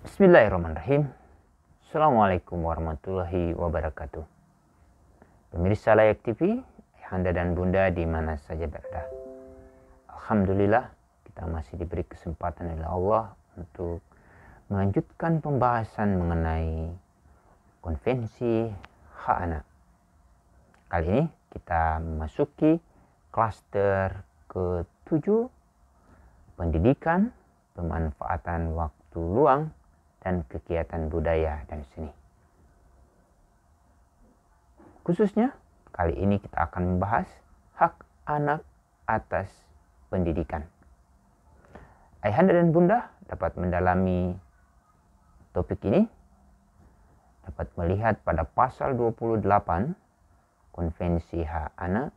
Bismillahirrahmanirrahim. Assalamualaikum warahmatullahi wabarakatuh. Pemirsa Layak TV, Anda dan Bunda di mana saja berada. Alhamdulillah, kita masih diberi kesempatan oleh Allah untuk melanjutkan pembahasan mengenai konvensi hak anak. Kali ini kita memasuki klaster ke-7 pendidikan, pemanfaatan waktu luang, dan kegiatan budaya dan seni. Khususnya, kali ini kita akan membahas hak anak atas pendidikan. Ayahanda dan bunda dapat mendalami topik ini dapat melihat pada pasal 28 konvensi hak anak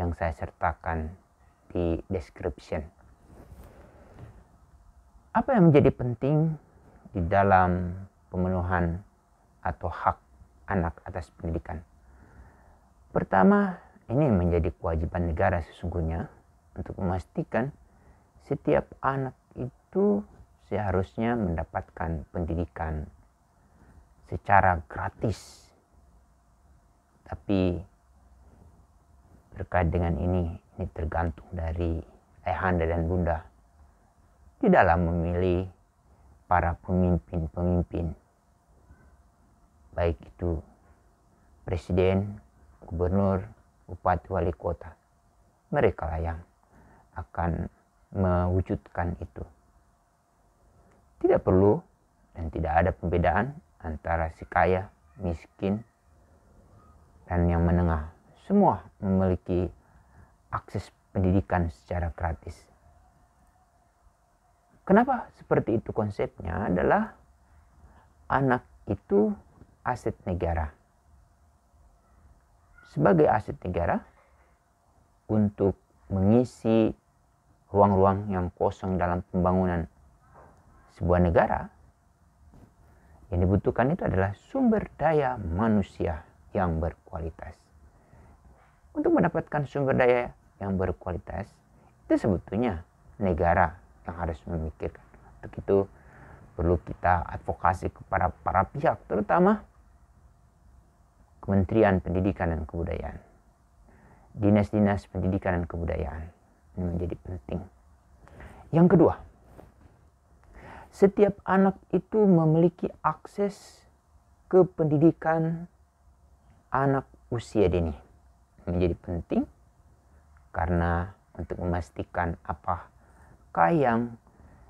yang saya sertakan di description. Apa yang menjadi penting di dalam pemenuhan atau hak anak atas pendidikan. Pertama, ini menjadi kewajiban negara sesungguhnya untuk memastikan setiap anak itu seharusnya mendapatkan pendidikan secara gratis. Tapi terkait dengan ini, ini tergantung dari ayahanda dan bunda di dalam memilih para pemimpin-pemimpin, baik itu presiden, gubernur, bupati, wali kota. Mereka lah yang akan mewujudkan itu. Tidak perlu dan tidak ada pembedaan antara si kaya, miskin, dan yang menengah. Semua memiliki akses pendidikan secara gratis. Kenapa seperti itu konsepnya adalah anak itu aset negara. Sebagai aset negara untuk mengisi ruang-ruang yang kosong dalam pembangunan sebuah negara, yang dibutuhkan itu adalah sumber daya manusia yang berkualitas. Untuk mendapatkan sumber daya yang berkualitas, itu sebetulnya negara yang harus memikirkan untuk itu perlu kita advokasi kepada para pihak terutama Kementerian Pendidikan dan Kebudayaan dinas-dinas pendidikan dan kebudayaan ini menjadi penting yang kedua setiap anak itu memiliki akses ke pendidikan anak usia dini menjadi penting karena untuk memastikan apa apa yang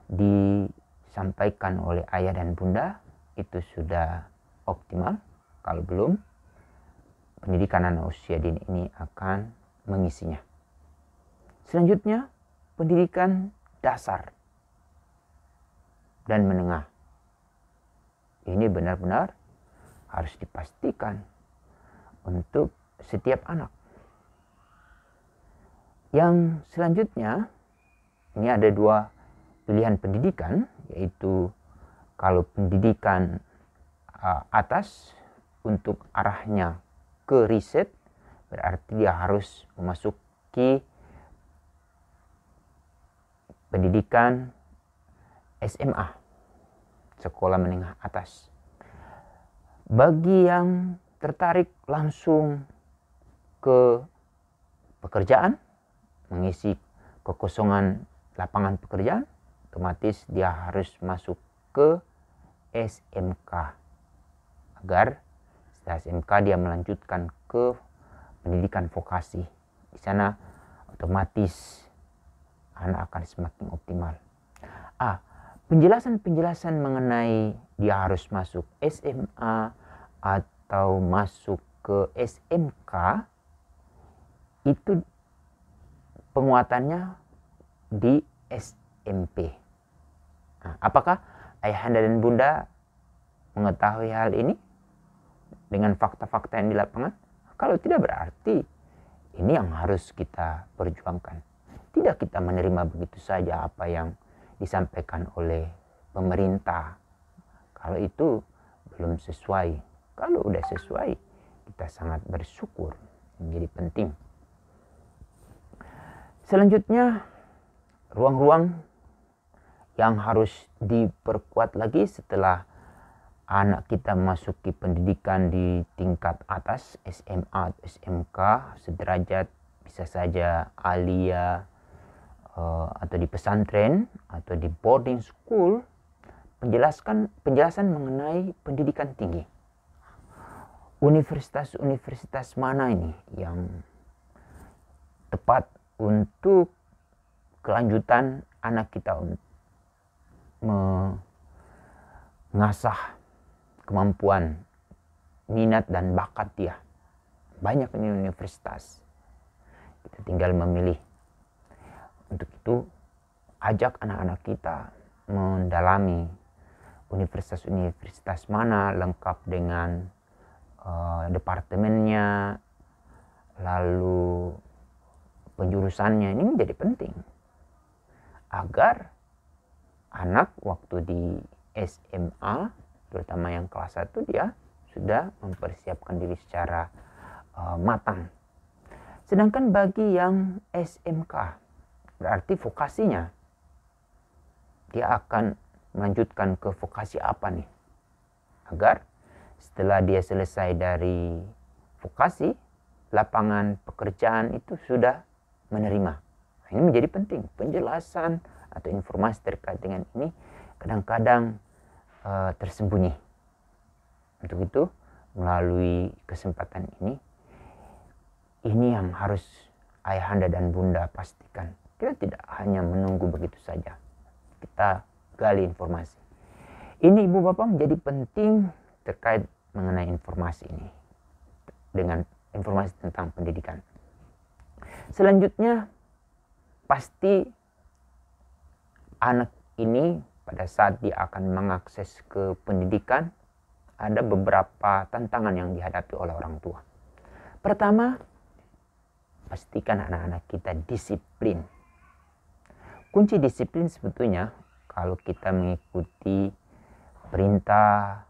disampaikan oleh ayah dan bunda itu sudah optimal. Kalau belum, pendidikan anak usia dini ini akan mengisinya. Selanjutnya, pendidikan dasar dan menengah. Ini benar-benar harus dipastikan untuk setiap anak. Yang selanjutnya, ini ada dua pilihan pendidikan yaitu kalau pendidikan uh, atas untuk arahnya ke riset berarti dia harus memasuki pendidikan SMA sekolah menengah atas bagi yang tertarik langsung ke pekerjaan mengisi kekosongan lapangan pekerjaan, otomatis dia harus masuk ke SMK agar setelah SMK dia melanjutkan ke pendidikan vokasi. Di sana otomatis anak akan semakin optimal. Ah, Penjelasan-penjelasan mengenai dia harus masuk SMA atau masuk ke SMK itu penguatannya di SMP. Nah, apakah ayahanda dan bunda mengetahui hal ini dengan fakta-fakta yang di lapangan? Kalau tidak berarti ini yang harus kita perjuangkan. Tidak kita menerima begitu saja apa yang disampaikan oleh pemerintah. Kalau itu belum sesuai. Kalau sudah sesuai, kita sangat bersyukur menjadi penting. Selanjutnya ruang-ruang yang harus diperkuat lagi setelah anak kita masuki pendidikan di tingkat atas SMA SMK sederajat bisa saja alia uh, atau di pesantren atau di boarding school penjelaskan penjelasan mengenai pendidikan tinggi universitas-universitas mana ini yang tepat untuk kelanjutan anak kita untuk mengasah kemampuan minat dan bakat dia banyak ini universitas kita tinggal memilih untuk itu ajak anak-anak kita mendalami universitas-universitas mana lengkap dengan uh, departemennya lalu penjurusannya ini menjadi penting agar anak waktu di SMA terutama yang kelas 1 dia sudah mempersiapkan diri secara uh, matang. Sedangkan bagi yang SMK berarti vokasinya dia akan melanjutkan ke vokasi apa nih? Agar setelah dia selesai dari vokasi, lapangan pekerjaan itu sudah menerima Nah, ini menjadi penting. Penjelasan atau informasi terkait dengan ini kadang-kadang uh, tersembunyi. Untuk itu, melalui kesempatan ini, ini yang harus ayahanda dan bunda pastikan. Kita tidak hanya menunggu begitu saja. Kita gali informasi. Ini ibu bapak menjadi penting terkait mengenai informasi ini. Dengan informasi tentang pendidikan. Selanjutnya pasti anak ini pada saat dia akan mengakses ke pendidikan ada beberapa tantangan yang dihadapi oleh orang tua. Pertama, pastikan anak-anak kita disiplin. Kunci disiplin sebetulnya kalau kita mengikuti perintah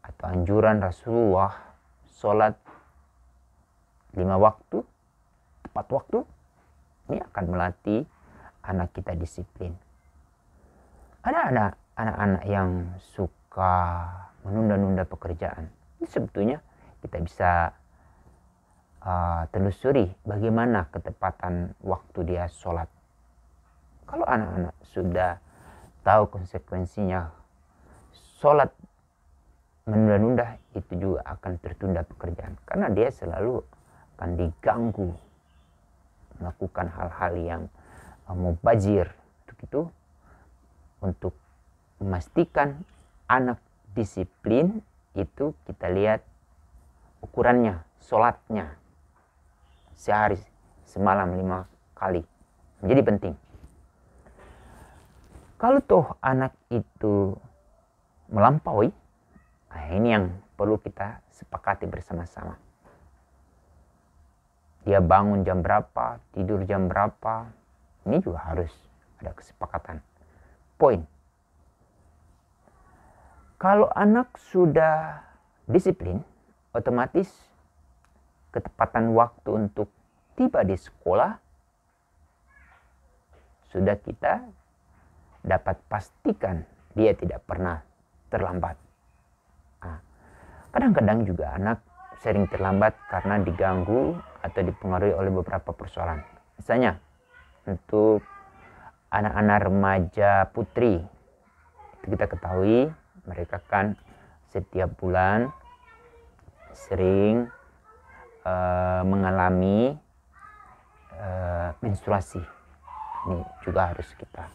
atau anjuran Rasulullah, sholat lima waktu, tepat waktu, ini akan melatih anak kita disiplin. Ada anak anak yang suka menunda-nunda pekerjaan. Ini sebetulnya kita bisa uh, telusuri bagaimana ketepatan waktu dia sholat. Kalau anak-anak sudah tahu konsekuensinya sholat menunda-nunda itu juga akan tertunda pekerjaan karena dia selalu akan diganggu melakukan hal-hal yang mau untuk itu untuk memastikan anak disiplin itu kita lihat ukurannya sholatnya sehari semalam lima kali menjadi penting kalau toh anak itu melampaui nah ini yang perlu kita sepakati bersama-sama dia bangun jam berapa, tidur jam berapa. Ini juga harus ada kesepakatan. Poin. Kalau anak sudah disiplin, otomatis ketepatan waktu untuk tiba di sekolah sudah kita dapat pastikan dia tidak pernah terlambat. Nah, kadang-kadang nah, juga anak sering terlambat karena diganggu atau dipengaruhi oleh beberapa persoalan. Misalnya, untuk anak-anak remaja putri, itu kita ketahui mereka kan setiap bulan sering uh, mengalami uh, menstruasi. Ini juga harus kita.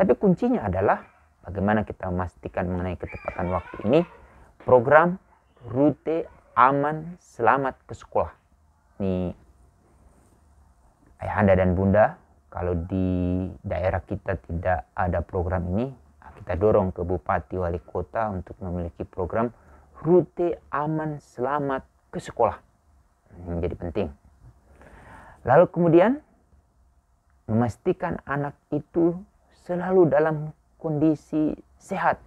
Tapi kuncinya adalah bagaimana kita memastikan mengenai ketepatan waktu ini program rute aman, selamat ke sekolah. Nih, ayah anda dan bunda, kalau di daerah kita tidak ada program ini, kita dorong ke bupati wali kota untuk memiliki program rute aman selamat ke sekolah. Menjadi penting. Lalu kemudian memastikan anak itu selalu dalam kondisi sehat,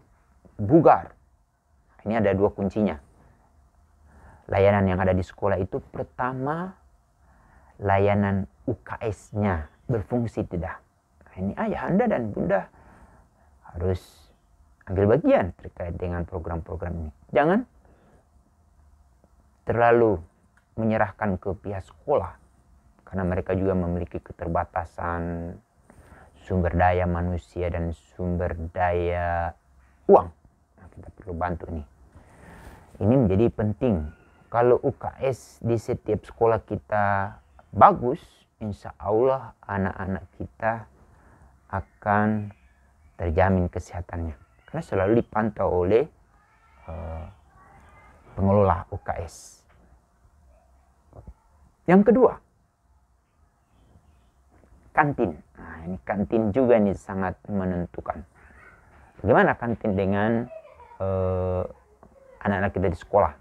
bugar. Ini ada dua kuncinya layanan yang ada di sekolah itu pertama layanan UKS-nya berfungsi tidak. Nah, ini ayah Anda dan Bunda harus ambil bagian terkait dengan program-program ini. Jangan terlalu menyerahkan ke pihak sekolah karena mereka juga memiliki keterbatasan sumber daya manusia dan sumber daya uang. Nah, kita perlu bantu nih. Ini menjadi penting kalau UKS di setiap sekolah kita bagus, insya Allah anak-anak kita akan terjamin kesehatannya. Karena selalu dipantau oleh eh, pengelola UKS. Yang kedua, kantin. Nah, ini kantin juga nih sangat menentukan. Bagaimana kantin dengan eh, anak-anak uh, anak -anak kita di sekolah?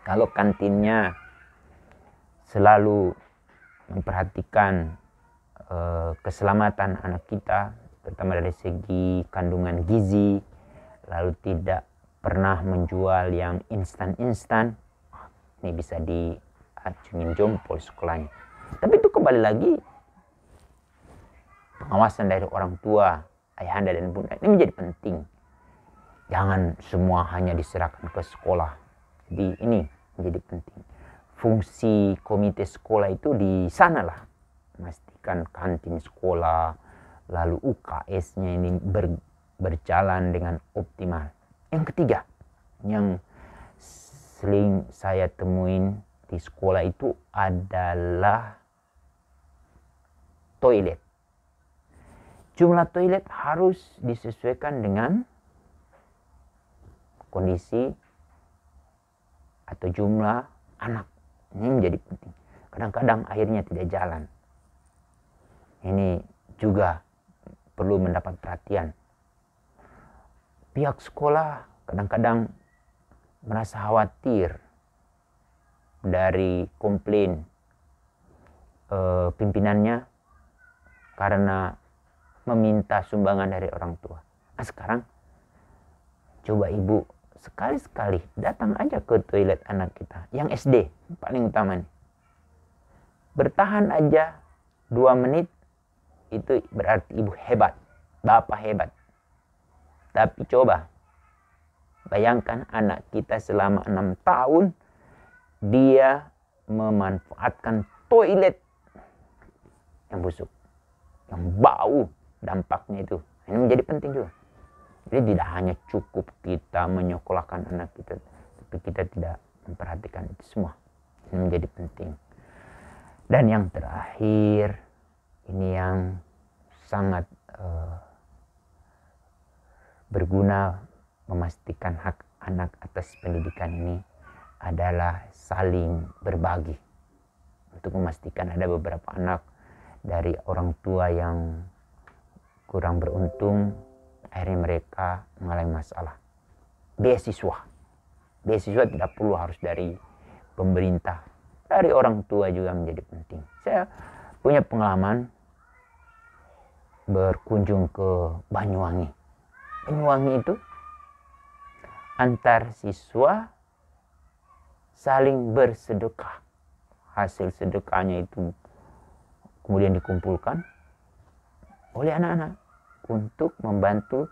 kalau kantinnya selalu memperhatikan uh, keselamatan anak kita terutama dari segi kandungan gizi lalu tidak pernah menjual yang instan-instan ini bisa diacungin jempol sekolahnya tapi itu kembali lagi pengawasan dari orang tua ayahanda dan bunda ini menjadi penting jangan semua hanya diserahkan ke sekolah di ini menjadi penting. Fungsi komite sekolah itu di sanalah memastikan kantin sekolah lalu UKS-nya ini ber, berjalan dengan optimal. Yang ketiga yang sering saya temuin di sekolah itu adalah toilet. Jumlah toilet harus disesuaikan dengan kondisi atau jumlah anak. Ini menjadi penting. Kadang-kadang akhirnya tidak jalan. Ini juga perlu mendapat perhatian. Pihak sekolah kadang-kadang merasa khawatir dari komplain e, pimpinannya karena meminta sumbangan dari orang tua. Nah sekarang coba ibu sekali-sekali datang aja ke toilet anak kita yang SD paling utama nih bertahan aja dua menit itu berarti ibu hebat bapak hebat tapi coba bayangkan anak kita selama enam tahun dia memanfaatkan toilet yang busuk yang bau dampaknya itu ini menjadi penting juga jadi tidak hanya cukup kita menyekolahkan anak kita, tapi kita tidak memperhatikan itu semua. Ini menjadi penting. Dan yang terakhir, ini yang sangat uh, berguna memastikan hak anak atas pendidikan ini adalah saling berbagi. Untuk memastikan ada beberapa anak dari orang tua yang kurang beruntung akhirnya mereka mengalami masalah. Beasiswa. Beasiswa tidak perlu harus dari pemerintah. Dari orang tua juga menjadi penting. Saya punya pengalaman berkunjung ke Banyuwangi. Banyuwangi itu antar siswa saling bersedekah. Hasil sedekahnya itu kemudian dikumpulkan oleh anak-anak untuk membantu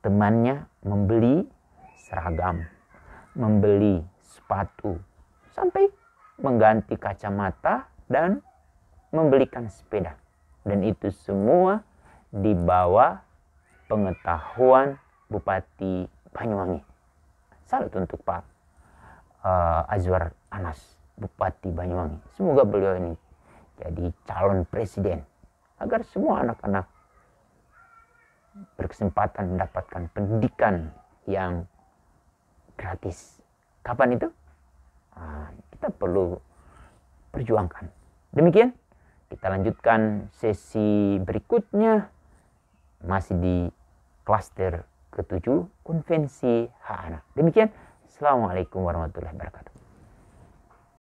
temannya membeli seragam, membeli sepatu, sampai mengganti kacamata dan membelikan sepeda. Dan itu semua di bawah pengetahuan Bupati Banyuwangi. Salut untuk Pak uh, Azwar Anas, Bupati Banyuwangi. Semoga beliau ini jadi calon presiden agar semua anak-anak berkesempatan mendapatkan pendidikan yang gratis. Kapan itu? Nah, kita perlu perjuangkan. Demikian, kita lanjutkan sesi berikutnya masih di klaster ketujuh konvensi hak anak. Demikian, Assalamualaikum warahmatullahi wabarakatuh.